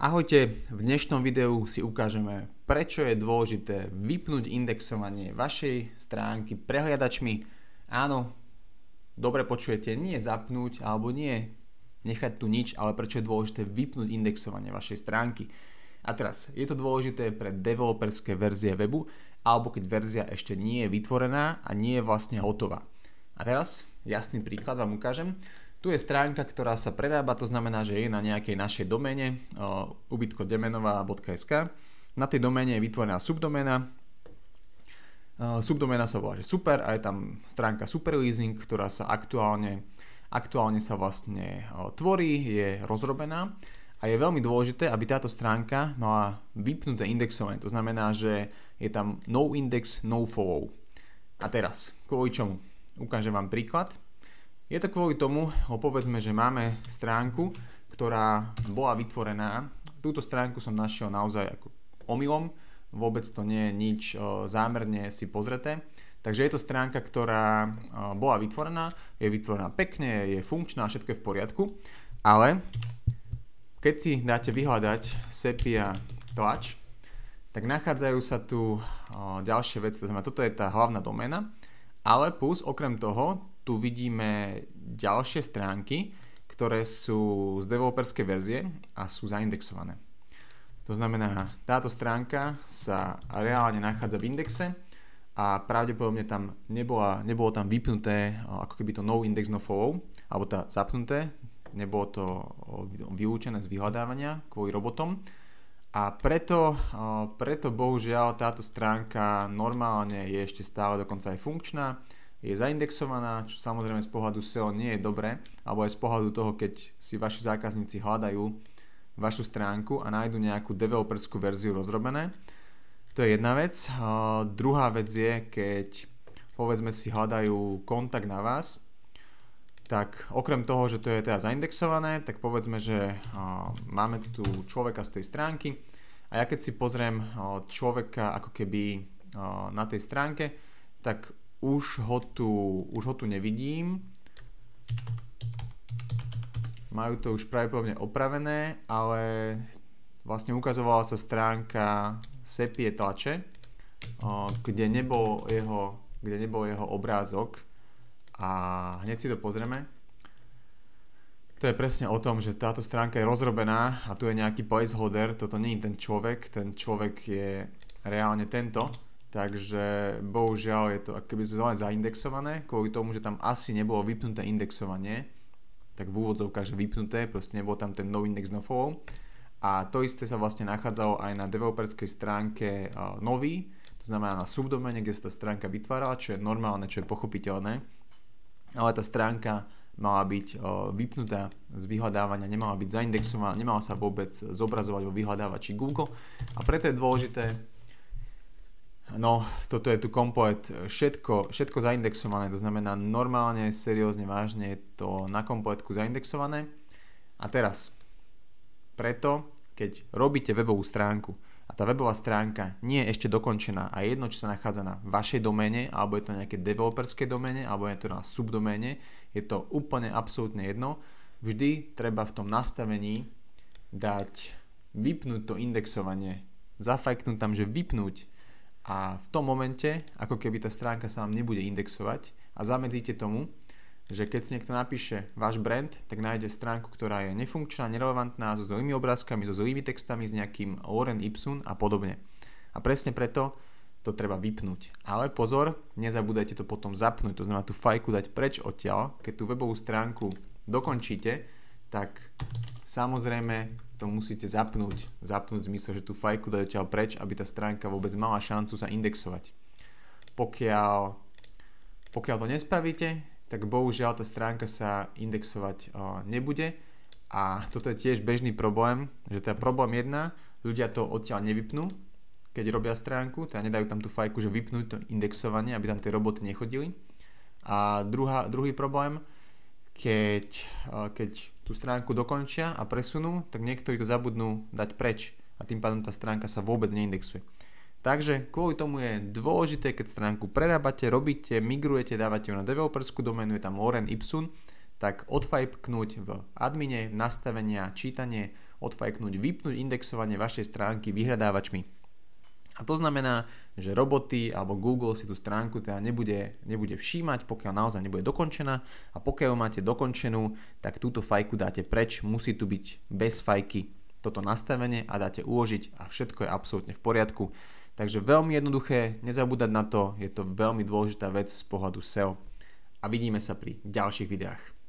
Ahojte, v dnešnom videu si ukážeme, prečo je dôležité vypnúť indexovanie vašej stránky prehliadačmi. Áno, dobre počujete, nie zapnúť alebo nie nechať tu nič, ale prečo je dôležité vypnúť indexovanie vašej stránky. A teraz, je to dôležité pre developerské verzie webu, alebo keď verzia ešte nie je vytvorená a nie je vlastne hotová. A teraz, jasný príklad vám ukážem. Tu je stránka, ktorá sa prerába, to znamená, že je na nejakej našej domene ubytkodemenová.sk Na tej domene je vytvorená subdomena, subdomena sa volá že super a je tam stránka superleasing, ktorá sa aktuálne, aktuálne sa vlastne tvorí, je rozrobená a je veľmi dôležité, aby táto stránka mala vypnuté indexovanie, to znamená, že je tam no index, no follow. A teraz, kvôli čomu? Ukážem vám príklad. Je to kvôli tomu, povedzme, že máme stránku, ktorá bola vytvorená. Túto stránku som našiel naozaj ako omylom, vôbec to nie je nič zámerne si pozreté. Takže je to stránka, ktorá bola vytvorená, je vytvorená pekne, je funkčná, všetko je v poriadku, ale keď si dáte vyhľadať sepia tlač, tak nachádzajú sa tu ďalšie veci, to znamená, toto je tá hlavná doména, ale plus okrem toho tu vidíme ďalšie stránky, ktoré sú z developerskej verzie a sú zaindexované. To znamená, táto stránka sa reálne nachádza v indexe a pravdepodobne tam nebola, nebolo tam vypnuté ako keby to no index, no follow, alebo tá zapnuté, nebolo to vylúčené z vyhľadávania kvôli robotom. A preto, preto bohužiaľ táto stránka normálne je ešte stále dokonca aj funkčná, je zaindexovaná, čo samozrejme z pohľadu SEO nie je dobré, alebo aj z pohľadu toho, keď si vaši zákazníci hľadajú vašu stránku a nájdu nejakú developerskú verziu rozrobené. To je jedna vec. Uh, druhá vec je, keď povedzme si hľadajú kontakt na vás, tak okrem toho, že to je teda zaindexované, tak povedzme, že uh, máme tu človeka z tej stránky a ja keď si pozriem uh, človeka ako keby na tej stránke, tak už ho tu, už ho tu nevidím. Majú to už pravdepodobne opravené, ale vlastne ukazovala sa stránka sepie tlače, kde nebol jeho, kde nebol jeho obrázok a hneď si to pozrieme. To je presne o tom, že táto stránka je rozrobená a tu je nejaký placeholder, toto nie je ten človek, ten človek je reálne tento Takže bohužiaľ je to akoby len zaindexované, kvôli tomu, že tam asi nebolo vypnuté indexovanie, tak v úvodzovkách, že vypnuté, proste nebol tam ten nový index no follow. A to isté sa vlastne nachádzalo aj na developerskej stránke uh, nový, to znamená na subdomene, kde sa tá stránka vytvárala, čo je normálne, čo je pochopiteľné, ale tá stránka mala byť uh, vypnutá z vyhľadávania, nemala byť zaindexovaná, nemala sa vôbec zobrazovať vo vyhľadávači Google a preto je dôležité No, toto je tu komplet všetko, všetko zaindexované, to znamená normálne, seriózne, vážne je to na kompletku zaindexované. A teraz, preto, keď robíte webovú stránku a tá webová stránka nie je ešte dokončená a jedno, či sa nachádza na vašej domene, alebo je to na nejaké developerskej domene, alebo je to na subdoméne, je to úplne absolútne jedno, vždy treba v tom nastavení dať vypnúť to indexovanie, zafajknúť tam, že vypnúť a v tom momente, ako keby tá stránka sa vám nebude indexovať a zamedzíte tomu, že keď si niekto napíše váš brand, tak nájde stránku, ktorá je nefunkčná, nerelevantná, so zlými obrázkami, so zlými textami, s nejakým Oren Ipsun a podobne. A presne preto to treba vypnúť. Ale pozor, nezabúdajte to potom zapnúť, to znamená tú fajku dať preč odtiaľ, keď tú webovú stránku dokončíte, tak samozrejme to musíte zapnúť. Zapnúť zmysel, že tú fajku dajú ťa preč, aby tá stránka vôbec mala šancu sa indexovať. Pokiaľ, pokiaľ to nespravíte, tak bohužiaľ tá stránka sa indexovať o, nebude. A toto je tiež bežný problém, že teda problém jedna, ľudia to odtiaľ nevypnú, keď robia stránku, teda nedajú tam tú fajku, že vypnúť to indexovanie, aby tam tie roboty nechodili. A druhá, druhý problém, keď, keď tú stránku dokončia a presunú, tak niektorí to zabudnú dať preč a tým pádom tá stránka sa vôbec neindexuje. Takže kvôli tomu je dôležité, keď stránku prerábate, robíte, migrujete, dávate ju na developerskú domenu, je tam Loren Ipsun, tak odfajpknúť v admine, nastavenia, čítanie, odfajknúť, vypnúť indexovanie vašej stránky vyhľadávačmi. A to znamená, že roboty alebo Google si tú stránku teda nebude, nebude všímať, pokiaľ naozaj nebude dokončená a pokiaľ ju máte dokončenú, tak túto fajku dáte preč, musí tu byť bez fajky toto nastavenie a dáte uložiť a všetko je absolútne v poriadku. Takže veľmi jednoduché, nezabúdať na to, je to veľmi dôležitá vec z pohľadu SEO. A vidíme sa pri ďalších videách.